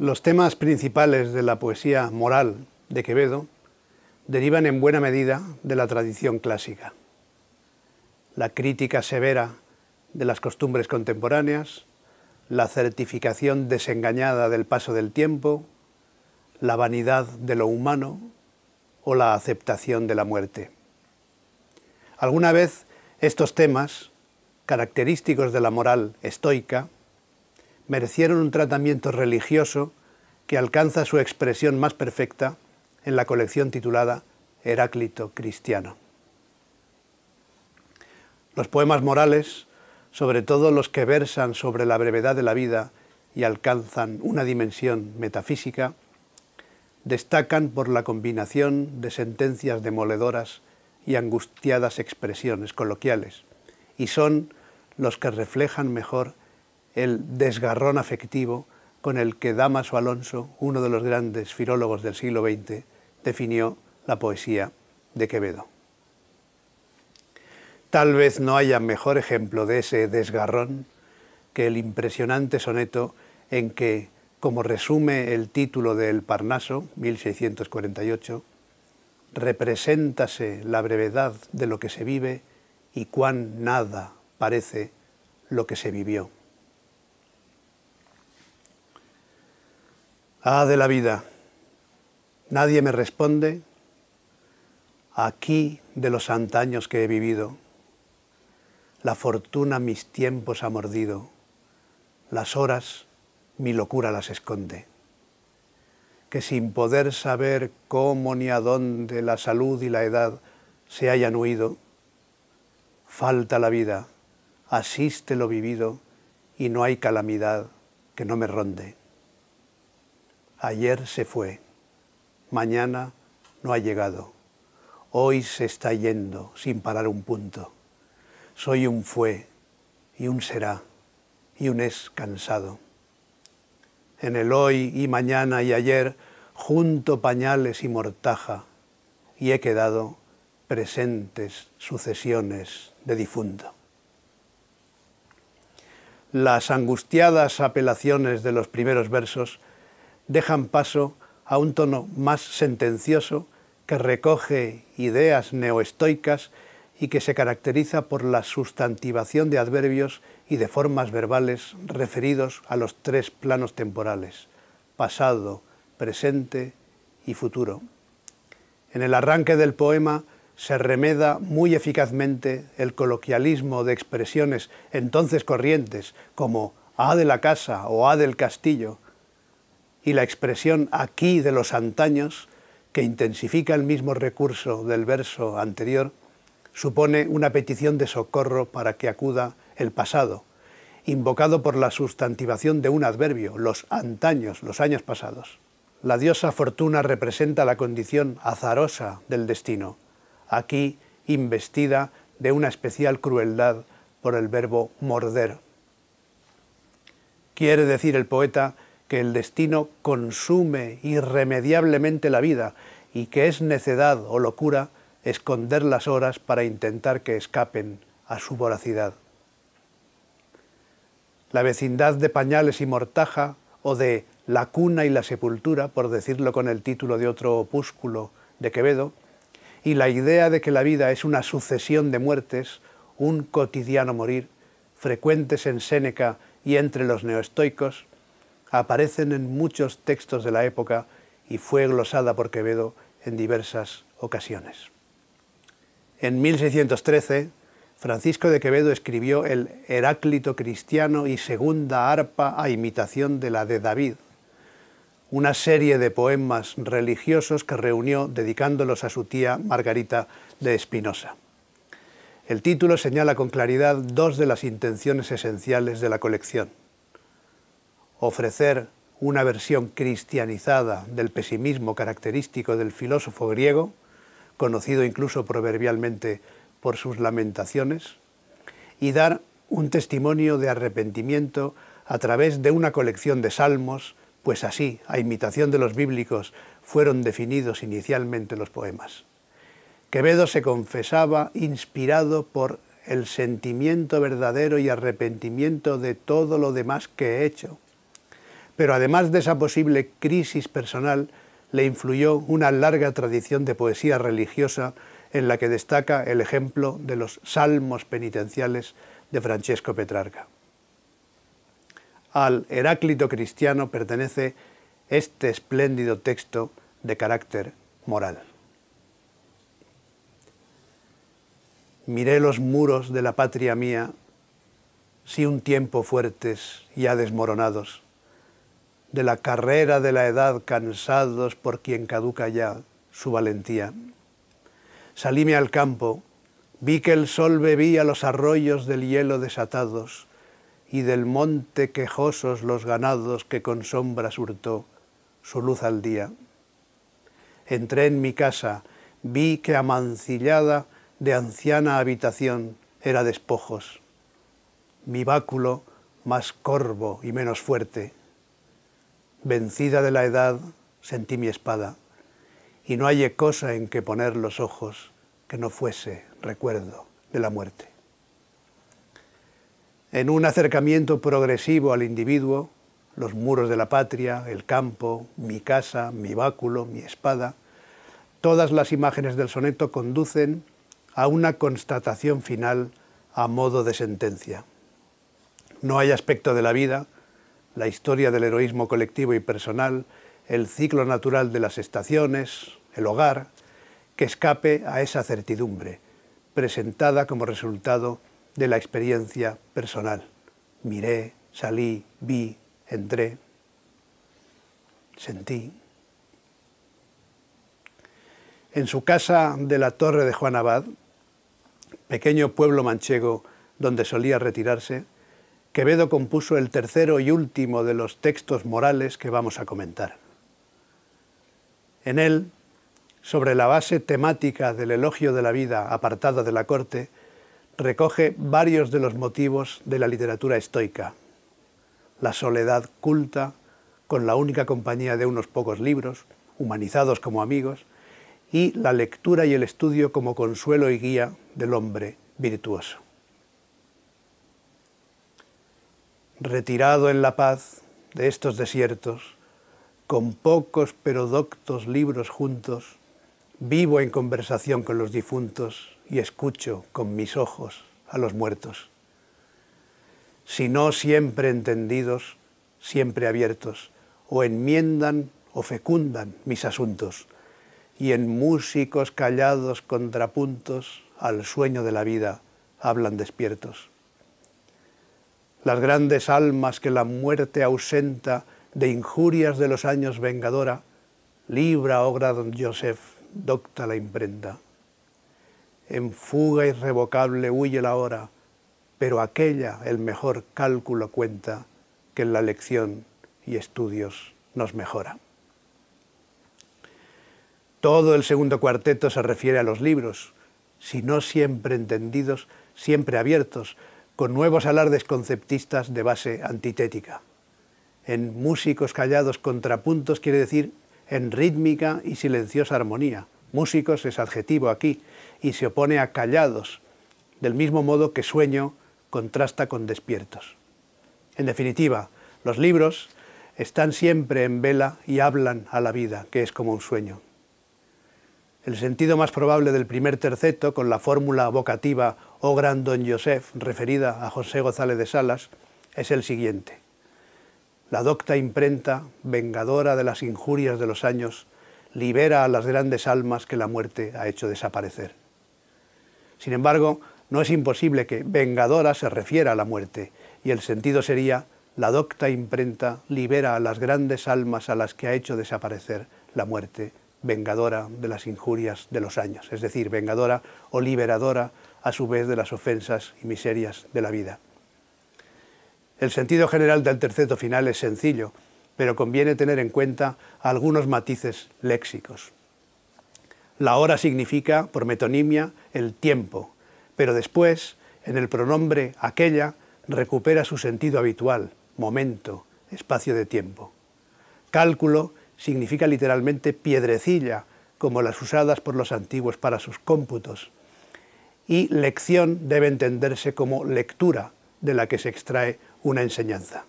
Los temas principales de la poesía moral de Quevedo derivan en buena medida de la tradición clásica. La crítica severa de las costumbres contemporáneas, la certificación desengañada del paso del tiempo, la vanidad de lo humano o la aceptación de la muerte. Alguna vez estos temas, característicos de la moral estoica, merecieron un tratamiento religioso que alcanza su expresión más perfecta en la colección titulada Heráclito Cristiano. Los poemas morales, sobre todo los que versan sobre la brevedad de la vida y alcanzan una dimensión metafísica, destacan por la combinación de sentencias demoledoras y angustiadas expresiones coloquiales, y son los que reflejan mejor el desgarrón afectivo con el que Damaso Alonso, uno de los grandes filólogos del siglo XX, definió la poesía de Quevedo. Tal vez no haya mejor ejemplo de ese desgarrón que el impresionante soneto en que, como resume el título del Parnaso, 1648, represéntase la brevedad de lo que se vive y cuán nada parece lo que se vivió. Ah, de la vida. Nadie me responde aquí de los antaños que he vivido. La fortuna mis tiempos ha mordido, las horas mi locura las esconde. Que sin poder saber cómo ni a dónde la salud y la edad se hayan huido, falta la vida, asiste lo vivido y no hay calamidad que no me ronde. Ayer se fue, mañana no ha llegado, hoy se está yendo sin parar un punto. Soy un fue y un será y un es cansado. En el hoy y mañana y ayer junto pañales y mortaja y he quedado presentes sucesiones de difunto. Las angustiadas apelaciones de los primeros versos dejan paso a un tono más sentencioso que recoge ideas neoestoicas y que se caracteriza por la sustantivación de adverbios y de formas verbales referidos a los tres planos temporales, pasado, presente y futuro. En el arranque del poema se remeda muy eficazmente el coloquialismo de expresiones entonces corrientes como A de la casa o A del castillo, y la expresión aquí de los antaños, que intensifica el mismo recurso del verso anterior, supone una petición de socorro para que acuda el pasado, invocado por la sustantivación de un adverbio, los antaños, los años pasados. La diosa fortuna representa la condición azarosa del destino, aquí investida de una especial crueldad por el verbo morder. Quiere decir el poeta que el destino consume irremediablemente la vida y que es necedad o locura esconder las horas para intentar que escapen a su voracidad. La vecindad de Pañales y Mortaja o de La cuna y la sepultura, por decirlo con el título de otro opúsculo de Quevedo, y la idea de que la vida es una sucesión de muertes, un cotidiano morir, frecuentes en Séneca y entre los neoestoicos, aparecen en muchos textos de la época y fue glosada por Quevedo en diversas ocasiones. En 1613, Francisco de Quevedo escribió el Heráclito Cristiano y Segunda Arpa a imitación de la de David, una serie de poemas religiosos que reunió dedicándolos a su tía Margarita de Espinosa. El título señala con claridad dos de las intenciones esenciales de la colección ofrecer una versión cristianizada del pesimismo característico del filósofo griego, conocido incluso proverbialmente por sus lamentaciones, y dar un testimonio de arrepentimiento a través de una colección de salmos, pues así, a imitación de los bíblicos, fueron definidos inicialmente los poemas. Quevedo se confesaba inspirado por el sentimiento verdadero y arrepentimiento de todo lo demás que he hecho, pero además de esa posible crisis personal, le influyó una larga tradición de poesía religiosa en la que destaca el ejemplo de los salmos penitenciales de Francesco Petrarca. Al Heráclito cristiano pertenece este espléndido texto de carácter moral. Miré los muros de la patria mía, si un tiempo fuertes ya desmoronados, de la carrera de la edad cansados por quien caduca ya su valentía. Salíme al campo, vi que el sol bebía los arroyos del hielo desatados y del monte quejosos los ganados que con sombras hurtó su luz al día. Entré en mi casa, vi que amancillada de anciana habitación era despojos, mi báculo más corvo y menos fuerte vencida de la edad, sentí mi espada, y no hallé cosa en que poner los ojos que no fuese recuerdo de la muerte. En un acercamiento progresivo al individuo, los muros de la patria, el campo, mi casa, mi báculo, mi espada, todas las imágenes del soneto conducen a una constatación final a modo de sentencia. No hay aspecto de la vida la historia del heroísmo colectivo y personal, el ciclo natural de las estaciones, el hogar, que escape a esa certidumbre, presentada como resultado de la experiencia personal. Miré, salí, vi, entré, sentí. En su casa de la Torre de Juan Abad, pequeño pueblo manchego donde solía retirarse, Quevedo compuso el tercero y último de los textos morales que vamos a comentar. En él, sobre la base temática del elogio de la vida apartada de la corte, recoge varios de los motivos de la literatura estoica. La soledad culta, con la única compañía de unos pocos libros, humanizados como amigos, y la lectura y el estudio como consuelo y guía del hombre virtuoso. retirado en la paz de estos desiertos, con pocos pero doctos libros juntos, vivo en conversación con los difuntos y escucho con mis ojos a los muertos. Si no siempre entendidos, siempre abiertos, o enmiendan o fecundan mis asuntos, y en músicos callados contrapuntos al sueño de la vida hablan despiertos las grandes almas que la muerte ausenta de injurias de los años vengadora, libra, obra oh don Joseph, docta la imprenta. En fuga irrevocable huye la hora, pero aquella el mejor cálculo cuenta que en la lección y estudios nos mejora. Todo el segundo cuarteto se refiere a los libros, si no siempre entendidos, siempre abiertos, con nuevos alardes conceptistas de base antitética. En músicos callados contrapuntos quiere decir en rítmica y silenciosa armonía. Músicos es adjetivo aquí y se opone a callados, del mismo modo que sueño contrasta con despiertos. En definitiva, los libros están siempre en vela y hablan a la vida, que es como un sueño. El sentido más probable del primer terceto, con la fórmula vocativa o gran don Josef, referida a José González de Salas, es el siguiente. La docta imprenta, vengadora de las injurias de los años, libera a las grandes almas que la muerte ha hecho desaparecer. Sin embargo, no es imposible que vengadora se refiera a la muerte, y el sentido sería la docta imprenta libera a las grandes almas a las que ha hecho desaparecer la muerte, vengadora de las injurias de los años, es decir, vengadora o liberadora a su vez de las ofensas y miserias de la vida. El sentido general del terceto final es sencillo, pero conviene tener en cuenta algunos matices léxicos. La hora significa, por metonimia, el tiempo, pero después, en el pronombre aquella, recupera su sentido habitual, momento, espacio de tiempo. Cálculo significa literalmente piedrecilla, como las usadas por los antiguos para sus cómputos, y lección debe entenderse como lectura de la que se extrae una enseñanza.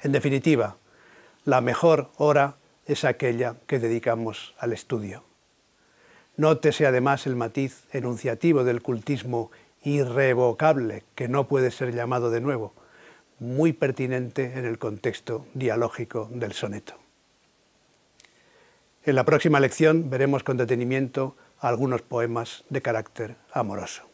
En definitiva, la mejor hora es aquella que dedicamos al estudio. Nótese además el matiz enunciativo del cultismo irrevocable, que no puede ser llamado de nuevo, muy pertinente en el contexto dialógico del soneto. En la próxima lección veremos con detenimiento algunos poemas de carácter amoroso.